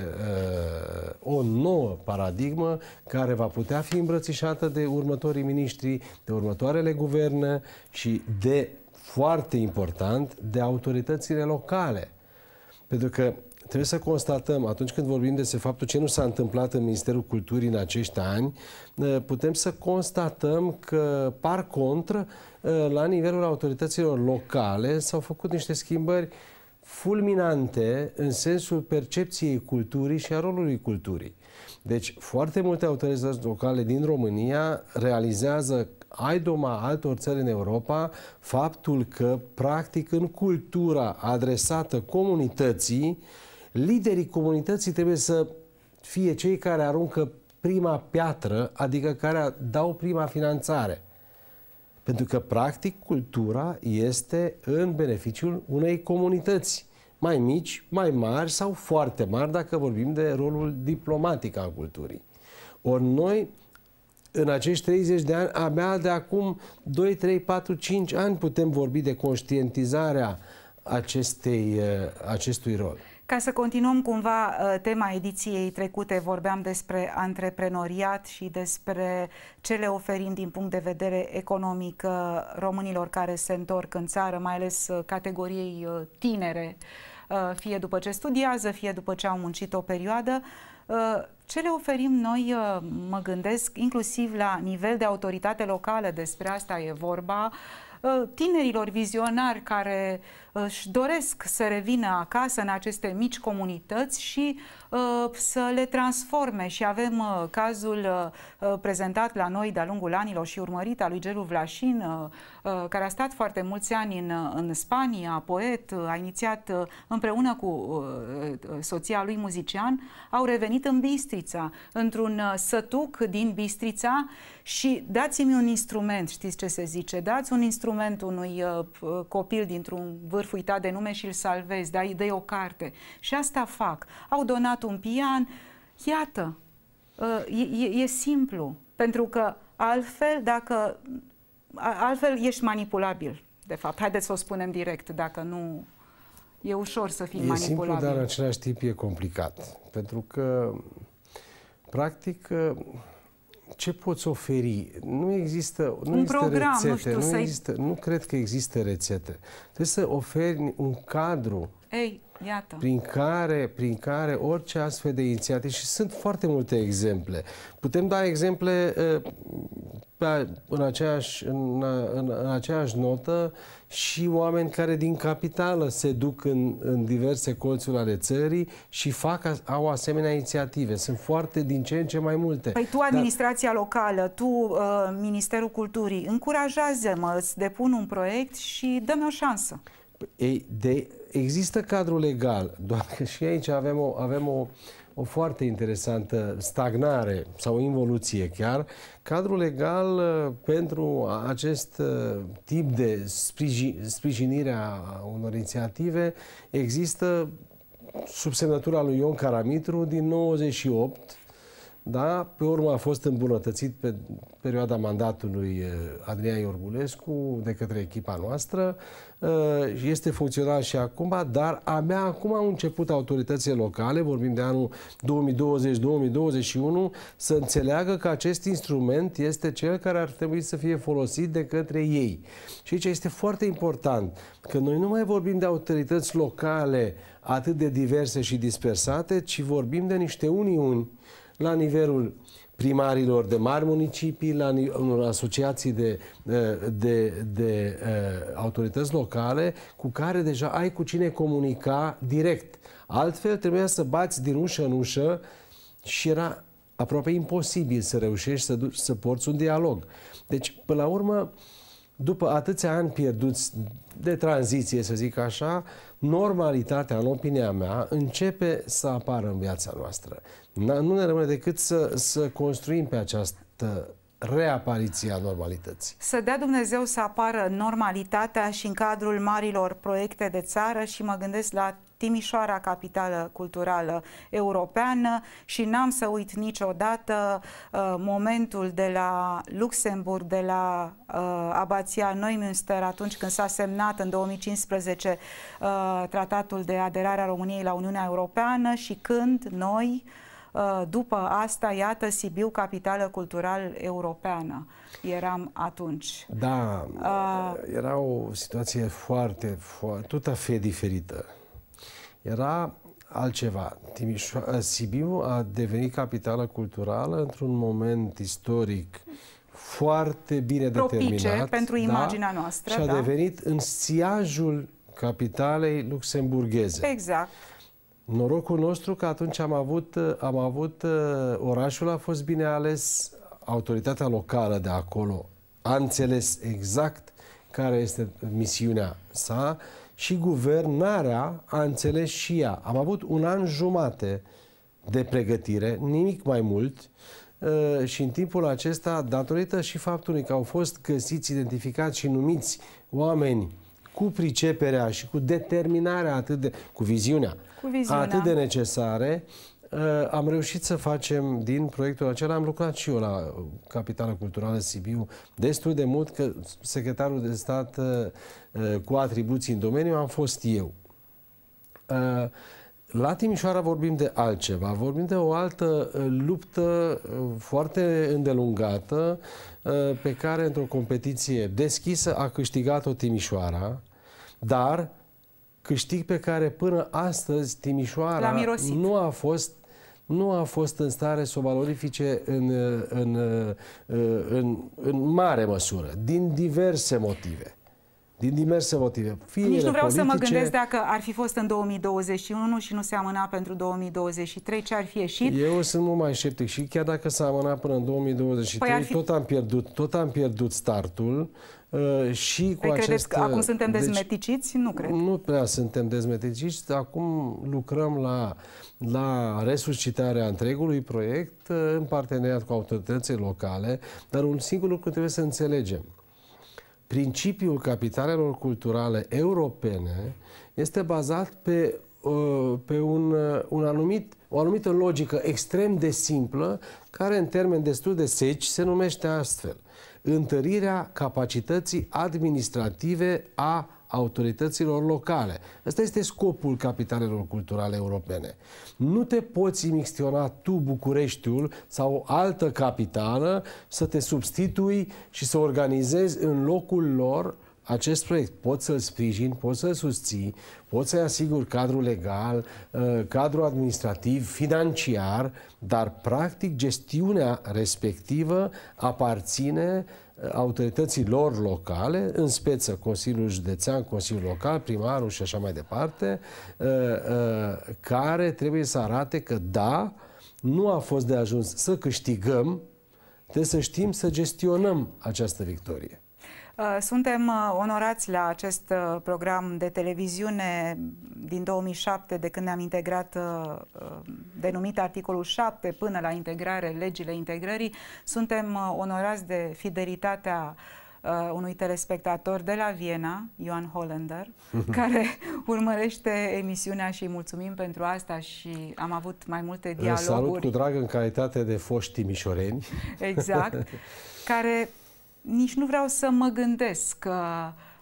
uh, o nouă paradigmă care va putea fi îmbrățișată de următorii miniștri, de următoarele guverne și de foarte important de autoritățile locale. Pentru că trebuie să constatăm, atunci când vorbim despre faptul ce nu s-a întâmplat în Ministerul Culturii în acești ani, ă, putem să constatăm că, par contră, ă, la nivelul autorităților locale s-au făcut niște schimbări fulminante în sensul percepției culturii și a rolului culturii. Deci, foarte multe autorități locale din România realizează ai doma altor țări în Europa faptul că, practic, în cultura adresată comunității, liderii comunității trebuie să fie cei care aruncă prima piatră, adică care dau prima finanțare. Pentru că, practic, cultura este în beneficiul unei comunități mai mici, mai mari sau foarte mari, dacă vorbim de rolul diplomatic al culturii. Ori noi în acești 30 de ani, abia de acum 2, 3, 4, 5 ani putem vorbi de conștientizarea acestei, uh, acestui rol. Ca să continuăm cumva uh, tema ediției trecute, vorbeam despre antreprenoriat și despre ce le oferim din punct de vedere economic uh, românilor care se întorc în țară, mai ales categoriei tinere, fie după ce studiază, fie după ce au muncit o perioadă. Ă, ce le oferim noi, ă, mă gândesc, inclusiv la nivel de autoritate locală, despre asta e vorba, ă, tinerilor vizionari care își doresc să revină acasă în aceste mici comunități și uh, să le transforme și avem uh, cazul uh, prezentat la noi de-a lungul anilor și urmărit al lui Gelu Vlașin, care a stat foarte mulți ani în, în Spania, poet, a inițiat împreună cu soția lui muzician, au revenit în Bistrița, într-un sătuc din Bistrița și dați-mi un instrument, știți ce se zice, dați un instrument unui copil dintr-un vârf vârf uitat de nume și îl salvezi, dai de o carte. Și asta fac. Au donat un pian, iată, uh, e, e, e simplu, pentru că altfel, dacă, altfel ești manipulabil, de fapt. Haideți să o spunem direct, dacă nu e ușor să fii e manipulabil. E simplu, dar în același timp e complicat, pentru că, practic, uh, ce poți oferi? Nu există, nu un există program, rețete. Nu, știu, nu, există, nu cred că există rețete. Trebuie să oferi un cadru. Ei, Iată. Prin, care, prin care orice astfel de inițiative, și sunt foarte multe exemple, putem da exemple pe, în, aceeași, în, în, în aceeași notă și oameni care din capitală se duc în, în diverse colțuri ale țării și fac, au asemenea inițiative. Sunt foarte din ce în ce mai multe. Păi tu, administrația Dar... locală, tu, uh, Ministerul Culturii, încurajează-mă, îți depun un proiect și dă-mi o șansă. Păi, ei, de, Există cadrul legal, doar că și aici avem o, avem o, o foarte interesantă stagnare sau involuție chiar. Cadrul legal uh, pentru acest uh, tip de sprijinire a unor inițiative există sub semnătura lui Ion Caramitru din 98, da? Pe urmă a fost îmbunătățit pe perioada mandatului uh, Adrian Iorgulescu de către echipa noastră Uh, este funcțional și acum, dar abia acum au început autoritățile locale, vorbim de anul 2020-2021, să înțeleagă că acest instrument este cel care ar trebui să fie folosit de către ei. Și aici este foarte important că noi nu mai vorbim de autorități locale atât de diverse și dispersate, ci vorbim de niște uniuni la nivelul primarilor de mari municipii, la unor asociații de, de, de eh, autorități locale cu care deja ai cu cine comunica direct. Altfel trebuia să bați din ușă în ușă și era aproape imposibil să reușești să, duci, să porți un dialog. Deci, până la urmă, uh, după atâția ani pierduți de tranziție, să zic așa, normalitatea, în opinia mea, începe să apară în viața noastră. Nu ne rămâne decât să, să construim pe această reapariția normalității. Să dea Dumnezeu să apară normalitatea și în cadrul marilor proiecte de țară și mă gândesc la Timișoara, capitală culturală europeană și n-am să uit niciodată uh, momentul de la Luxemburg, de la uh, abația Neumünster, atunci când s-a semnat în 2015 uh, tratatul de aderare a României la Uniunea Europeană și când noi uh, Uh, după asta, iată, Sibiu, capitală cultural europeană. Eram atunci. Da, uh, era o situație foarte, foarte, tot a fi diferită. Era altceva. Timișo- uh, Sibiu a devenit capitală culturală într-un moment istoric foarte bine Propice determinat. pentru da, imaginea da? noastră. Și a da? devenit în siajul capitalei luxemburgheze. Exact. Norocul nostru că atunci am avut, am avut, uh, orașul a fost bine ales, autoritatea locală de acolo a înțeles exact care este misiunea sa și guvernarea a înțeles și ea. Am avut un an jumate de pregătire, nimic mai mult, uh, și în timpul acesta, datorită și faptului că au fost găsiți, identificați și numiți oameni cu priceperea și cu determinarea atât de, cu viziunea, cu viziunea. atât de necesare, uh, am reușit să facem din proiectul acela, am lucrat și eu la uh, Capitala Culturală Sibiu destul de mult, că secretarul de stat uh, cu atribuții în domeniu am fost eu. La Timișoara vorbim de altceva, vorbim de o altă luptă foarte îndelungată pe care într-o competiție deschisă a câștigat-o Timișoara dar câștig pe care până astăzi Timișoara nu a fost nu a fost în stare să o valorifice în, în, în, în, în mare măsură, din diverse motive. Din diverse motive. Fie Nici nu vreau politice... să mă gândesc dacă ar fi fost în 2021 și nu se amâna pentru 2023, ce ar fi ieșit. Eu sunt mult mai sceptic și chiar dacă s-a amânat până în 2023, păi fi... tot, am pierdut, tot am pierdut startul. Uh, și cu păi acest... credeți că acum suntem deci- dezmeticiți? Deci, nu cred. Nu prea suntem dezmeticiți. Acum lucrăm la, la resuscitarea întregului proiect uh, în parteneriat cu autoritățile locale, dar un singur lucru trebuie să înțelegem. Principiul capitalelor culturale europene este bazat pe, uh, pe un, un anumit, o anumită logică extrem de simplă, care în termeni destul de seci se numește astfel – întărirea capacității administrative a autorităților locale. Ăsta este scopul capitalelor culturale europene. Nu te poți imixtiona tu, Bucureștiul, sau o altă capitală, să te substitui și să organizezi în locul lor uh, acest proiect. Pot să-l sprijin, pot să-l susții, pot să-i asigur cadrul legal, uh, cadrul administrativ, financiar, dar practic gestiunea respectivă aparține uh, autorității lor locale, în speță Consiliul Județean, Consiliul Local, primarul și așa mai departe, uh, care trebuie să arate că da, nu a fost de ajuns să câștigăm, trebuie să știm să gestionăm această victorie. Uh, suntem uh, onorați la acest uh, program de televiziune din 2007, de când ne-am integrat denumit articolul 7 până la integrare, legile integrării. Suntem onorați de fidelitatea unui telespectator de la Viena, Ioan Hollander, care urmărește emisiunea și îi mulțumim pentru asta și am avut mai multe dialoguri. salut cu drag în calitate de foști timișoreni. Exact. care nici nu vreau să mă gândesc că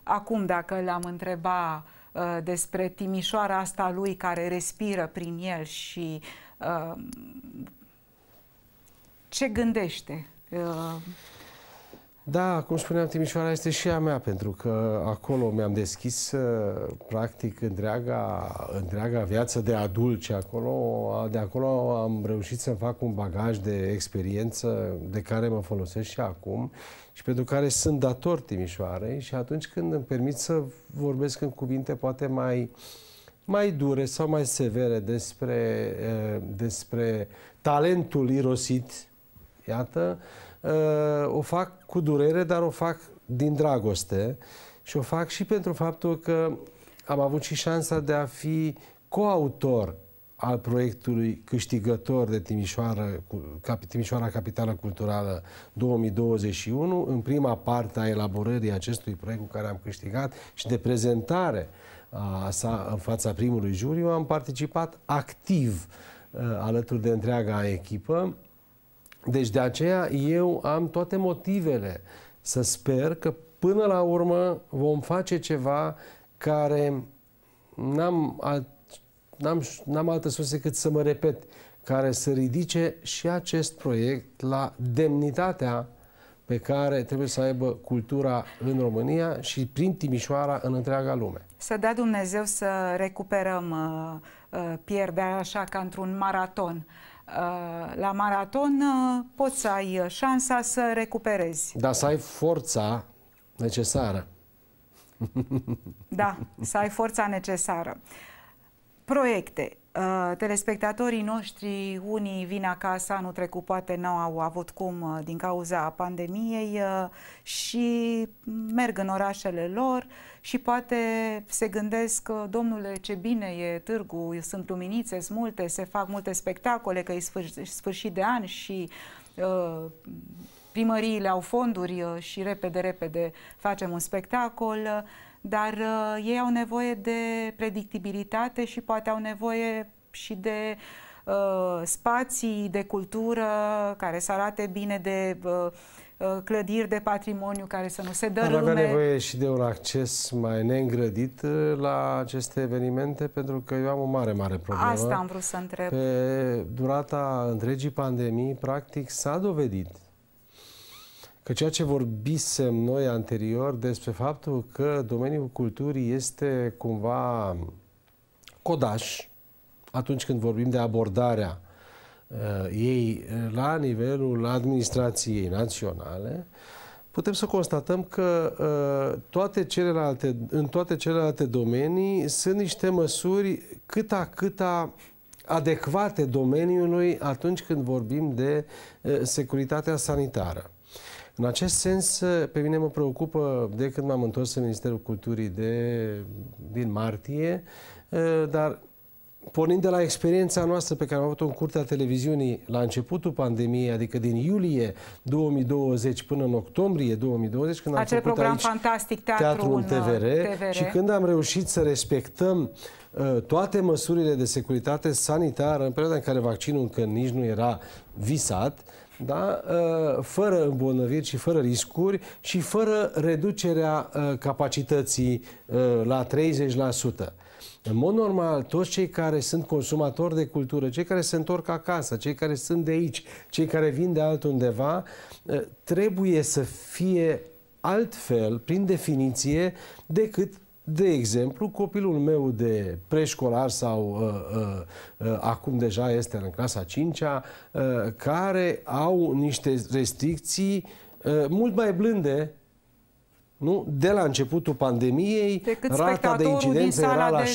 acum dacă l-am întreba uh, despre Timișoara asta lui care respiră prin el și uh, ce gândește. Uh... Da, cum spuneam, Timișoara este și a mea, pentru că acolo mi-am deschis, uh, practic, întreaga, întreaga viață de adult și acolo, de acolo am reușit să fac un bagaj de experiență de care mă folosesc și acum și pentru care sunt dator Timișoarei și atunci când îmi permit să vorbesc în cuvinte poate mai, mai dure sau mai severe despre, despre talentul irosit, iată, o fac cu durere, dar o fac din dragoste și o fac și pentru faptul că am avut și șansa de a fi coautor al proiectului câștigător de Timișoara, Timișoara Capitală Culturală 2021, în prima parte a elaborării acestui proiect cu care am câștigat și de prezentare a sa în fața primului juriu, am participat activ alături de întreaga echipă. Deci de aceea eu am toate motivele să sper că până la urmă vom face ceva care n-am alt n-am, altă surse decât să mă repet, care să ridice și acest proiect la demnitatea pe care trebuie să aibă cultura în România și prin Timișoara în întreaga lume. Să dea Dumnezeu să recuperăm uh, uh, pierderea așa ca într-un maraton. Uh, la maraton uh, poți să ai uh, șansa să recuperezi. Dar să ai forța necesară. Da, să ai forța necesară. Proiecte. Uh, telespectatorii noștri, unii vin acasă anul trecut, poate nu au avut cum uh, din cauza pandemiei uh, și merg în orașele lor și poate se gândesc, uh, domnule, ce bine e târgu, sunt luminițe, sunt multe, se fac multe spectacole, că e sfâr sfârșit de an și uh, primăriile au fonduri uh, și repede, repede facem un spectacol dar uh, ei au nevoie de predictibilitate și poate au nevoie și de uh, spații de cultură care să arate bine de uh, uh clădiri de patrimoniu care să nu se dă Ar avea nevoie și de un acces mai neîngrădit uh, la aceste evenimente, pentru că eu am o mare, mare problemă. Asta am vrut să întreb. Pe durata întregii pandemii, practic, s-a dovedit că ceea ce vorbisem noi anterior despre faptul că domeniul culturii este cumva codaș atunci când vorbim de abordarea uh, ei uh, la nivelul administrației naționale, putem să constatăm că uh, toate celelalte, în toate celelalte domenii sunt niște măsuri cât a adecvate domeniului atunci când vorbim de uh, securitatea sanitară. În acest sens, pe mine mă preocupă de când m-am întors în Ministerul Culturii de, din martie, eh, dar pornind de la experiența noastră pe care am avut-o în curtea televiziunii la începutul pandemiei, adică din iulie 2020 până în octombrie 2020, când am Acel făcut program aici fantastic, teatrul, teatrul TVR, TVR și când am reușit să respectăm eh, toate măsurile de securitate sanitară în perioada în care vaccinul încă nici nu era visat, da? Ă, fără îmbolnăviri și fără riscuri și fără reducerea ă, capacității ă, la 30%. În mod normal, toți cei care sunt consumatori de cultură, cei care se întorc acasă, cei care sunt de aici, cei care vin de altundeva, trebuie să fie altfel, prin definiție, decât de exemplu, copilul meu de preșcolar sau uh, uh, uh, acum deja este în clasa 5-a, uh, care au niște restricții uh, mult mai blânde nu? De la începutul pandemiei, Decât rata de incidență era la 6%,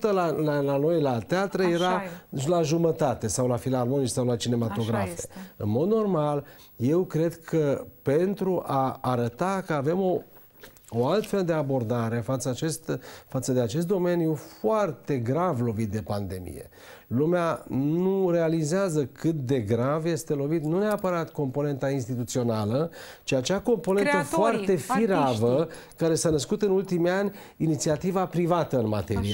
la, la, la noi la teatre Așa era e. la jumătate, sau la filarmonici, sau la cinematografe. În mod normal, eu cred că pentru a arăta că avem o o altfel de abordare față, acest, față de acest domeniu foarte grav lovit de pandemie lumea nu realizează cât de grav este lovit nu neapărat componenta instituțională, ci acea componentă Creatorii, foarte firavă artiștii. care s-a născut în ultimii ani inițiativa privată în materie.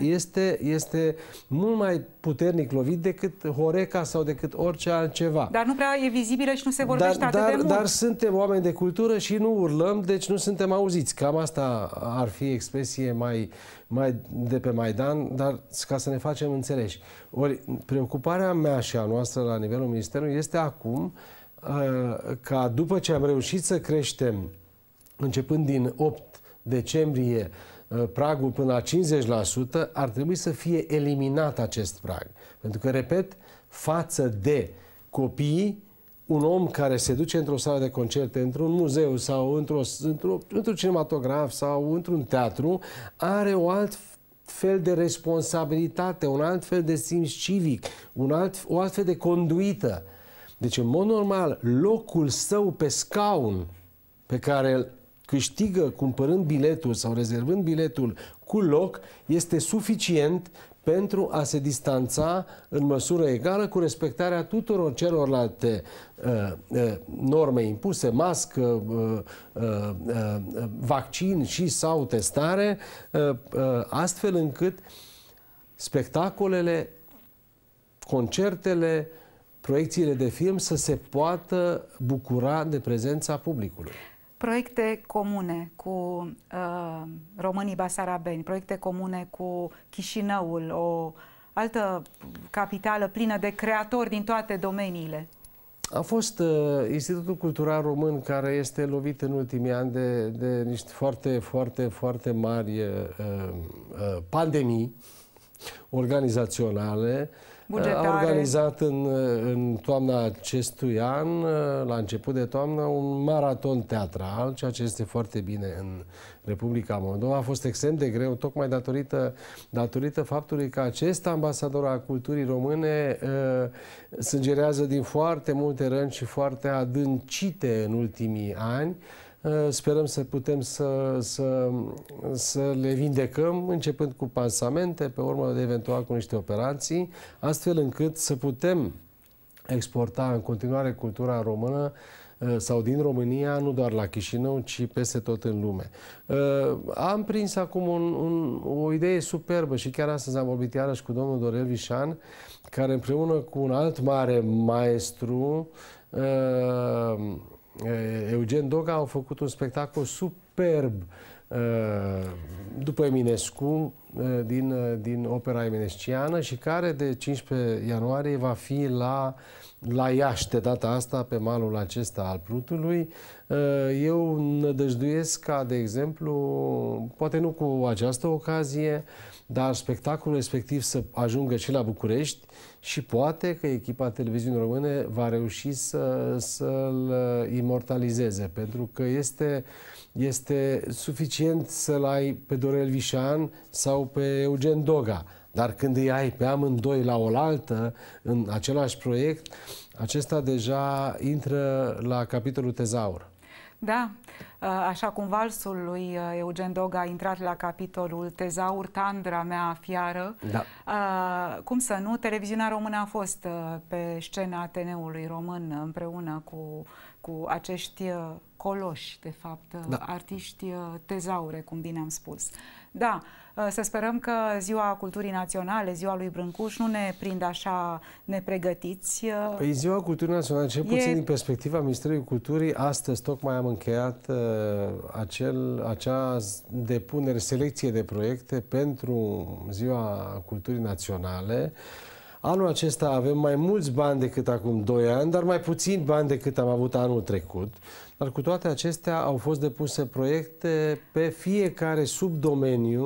este. Este, este mult mai puternic lovit decât Horeca sau decât orice altceva. Dar nu prea e vizibilă și nu se vorbește dar, atât dar, de mult. Dar suntem oameni de cultură și nu urlăm, deci nu suntem auziți. Cam asta ar fi expresie mai mai, de pe Maidan, dar ca să ne facem înțeleși. Ori, preocuparea mea și a noastră la nivelul Ministerului este acum uh, ca după ce am reușit să creștem, începând din 8 decembrie, uh, pragul până la 50%, ar trebui să fie eliminat acest prag. Pentru că, repet, față de copiii un om care se duce într-o sală de concerte, într-un muzeu sau într-o, într-un într cinematograf sau într-un teatru, are o alt fel de responsabilitate, un alt fel de simț civic, un alt, o fel de conduită. Deci, în mod normal, locul său pe scaun pe care îl câștigă cumpărând biletul sau rezervând biletul cu loc este suficient pentru a se distanța în măsură egală cu respectarea tuturor celorlalte uh, uh, norme impuse, mască, uh, uh, uh, vaccin și sau testare, uh, uh, astfel încât spectacolele, concertele, proiecțiile de film să se poată bucura de prezența publicului proiecte comune cu uh, românii basarabeni, proiecte comune cu Chișinăul, o altă capitală plină de creatori din toate domeniile? A fost uh, Institutul Cultural Român care este lovit în ultimii ani de, de niște foarte, foarte, foarte mari uh, uh, pandemii organizaționale uh, Bugetare. A organizat în, în toamna acestui an, la început de toamnă, un maraton teatral, ceea ce este foarte bine în Republica Moldova. A fost extrem de greu, tocmai datorită, datorită faptului că acest ambasador al culturii române uh, sângerează din foarte multe răni și foarte adâncite în ultimii ani. Eh, sperăm să putem să, să, să le vindecăm, începând cu pansamente, pe urmă de eventual cu niște operații, astfel încât să putem exporta în continuare cultura română eh, sau din România, nu doar la Chișinău, ci peste tot în lume. Eh, am prins acum un, un, o idee superbă și chiar astăzi am vorbit iarăși cu domnul Dorel Vișan, care împreună cu un alt mare maestru Eugen Doga au făcut un spectacol superb după Eminescu din, din opera eminesciană și care de 15 ianuarie va fi la, la Iași de data asta pe malul acesta al Plutului Eh, eu nădăjduiesc ca, de exemplu, poate nu cu această ocazie, dar spectacolul respectiv să ajungă și la București și poate că echipa televiziunii române va reuși să, să-l imortalizeze, pentru că este, este suficient să-l ai pe Dorel Vișan sau pe Eugen Doga. Dar când îi ai pe amândoi la oaltă, în același proiect, acesta deja intră la capitolul tezaur. Da, așa cum valsul lui Eugen Doga a intrat la capitolul Tezaur, Tandra mea fiară, da. cum să nu, televiziunea română a fost pe scena Ateneului român împreună cu, cu acești coloși, de fapt, da. artiști tezaure, cum bine am spus. Da, uh, să sperăm că Ziua Culturii Naționale, Ziua lui Brâncuș, nu ne prinde așa nepregătiți. Uh. Păi Ziua Culturii Naționale, cel puțin e... din perspectiva Ministerului Culturii, astăzi tocmai am încheiat uh, acel, acea depunere, selecție de proiecte pentru Ziua Culturii Naționale. Anul acesta avem mai mulți bani decât acum 2 ani, dar mai puțin bani decât am avut anul trecut. Dar cu toate acestea au fost depuse proiecte pe fiecare subdomeniu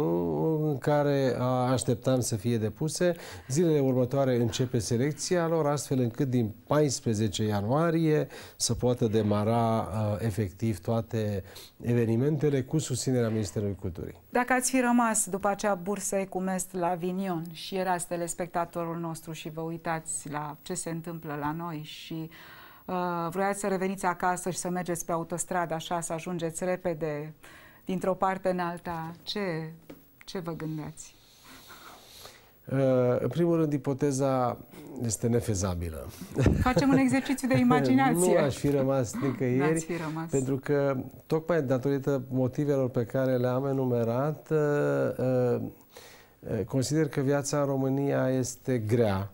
în care așteptam să fie depuse. Zilele următoare începe selecția lor, astfel încât din 14 ianuarie să poată demara uh, efectiv toate evenimentele cu susținerea Ministerului Culturii. Dacă ați fi rămas după acea bursă ecumest la Avignon și erați telespectatorul nostru și vă uitați la ce se întâmplă la noi și uh, Uh, vroiați să reveniți acasă și să mergeți pe autostradă așa, să ajungeți repede dintr-o parte în alta. Ce, ce vă gândeați? Uh, în primul rând, ipoteza este nefezabilă. Facem un exercițiu de imaginație. nu aș fi rămas nicăieri, fi rămas. pentru că tocmai datorită motivelor pe care le-am enumerat, uh, consider că viața în România este grea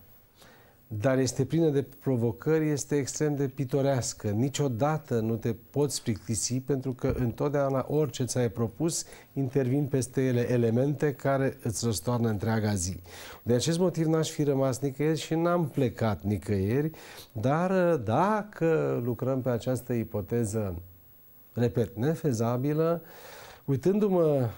dar este plină de provocări, este extrem de pitorească. Niciodată nu te poți plictisi pentru că întotdeauna orice ți-ai propus intervin peste ele elemente care îți răstoarnă întreaga zi. De acest motiv n-aș fi rămas nicăieri și n-am plecat nicăieri, dar uh, dacă lucrăm pe această ipoteză, repet, nefezabilă, uitându-mă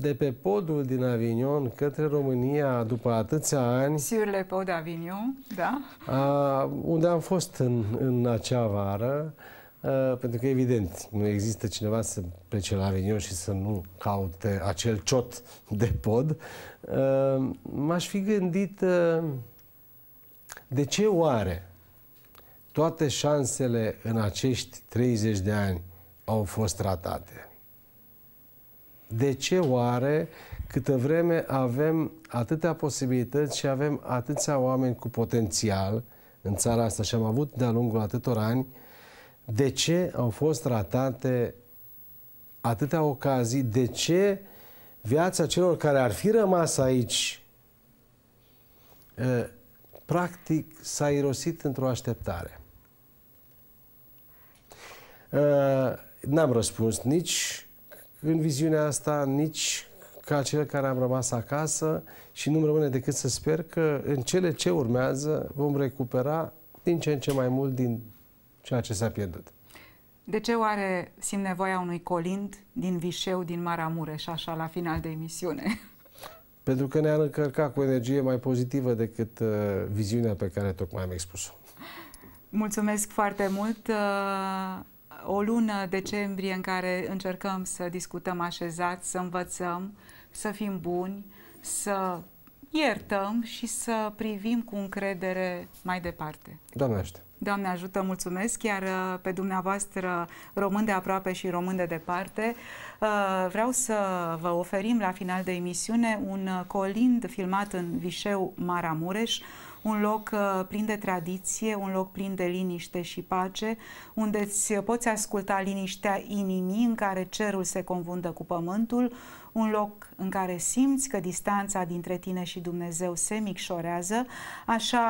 de pe podul din Avignon către România după atâția ani. Sur le pod Avignon, da. A, unde am fost în, în acea vară, a, pentru că evident nu există cineva să plece la Avignon și să nu caute acel ciot de pod. M-aș fi gândit a, de ce oare toate șansele în acești 30 de ani au fost ratate. De ce oare câtă vreme avem atâtea posibilități și avem atâția oameni cu potențial în țara asta și am avut de-a lungul atâtor ani, de ce au fost ratate atâtea ocazii, de ce viața celor care ar fi rămas aici ă, practic s-a irosit într-o așteptare. Ă, n-am răspuns nici în viziunea asta, nici ca cel care am rămas acasă și nu-mi rămâne decât să sper că în cele ce urmează vom recupera din ce în ce mai mult din ceea ce s-a pierdut. De ce oare simt nevoia unui colind din Vișeu, din Maramureș, așa la final de emisiune? Pentru că ne-a încărcat cu energie mai pozitivă decât uh, viziunea pe care tocmai am expus-o. Mulțumesc foarte mult! Uh o lună decembrie în care încercăm să discutăm așezați, să învățăm, să fim buni, să iertăm și să privim cu încredere mai departe. Doamne ajută! Doamne ajută, mulțumesc, iar uh, pe dumneavoastră, român de aproape și român de departe, uh, vreau să vă oferim la final de emisiune un uh, colind filmat în Vișeu Maramureș, un loc uh, plin de tradiție, un loc plin de liniște și pace, unde îți poți asculta liniștea inimii în care cerul se confundă cu pământul, un loc în care simți că distanța dintre tine și Dumnezeu se micșorează. Așa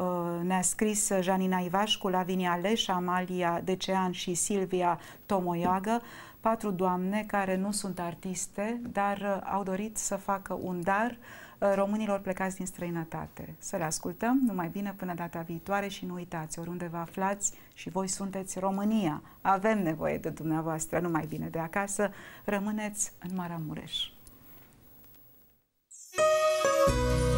uh, ne-a scris Janina Ivașcu, Lavinia Aleș, Amalia Decean și Silvia Tomoiagă, patru doamne care nu sunt artiste, dar uh, au dorit să facă un dar uh, Ă, românilor plecați din străinătate. Să le ascultăm, numai bine până data viitoare și nu uitați, oriunde vă aflați și voi sunteți România. Avem nevoie de dumneavoastră, numai bine de acasă. Rămâneți în Maramureș. Thank you.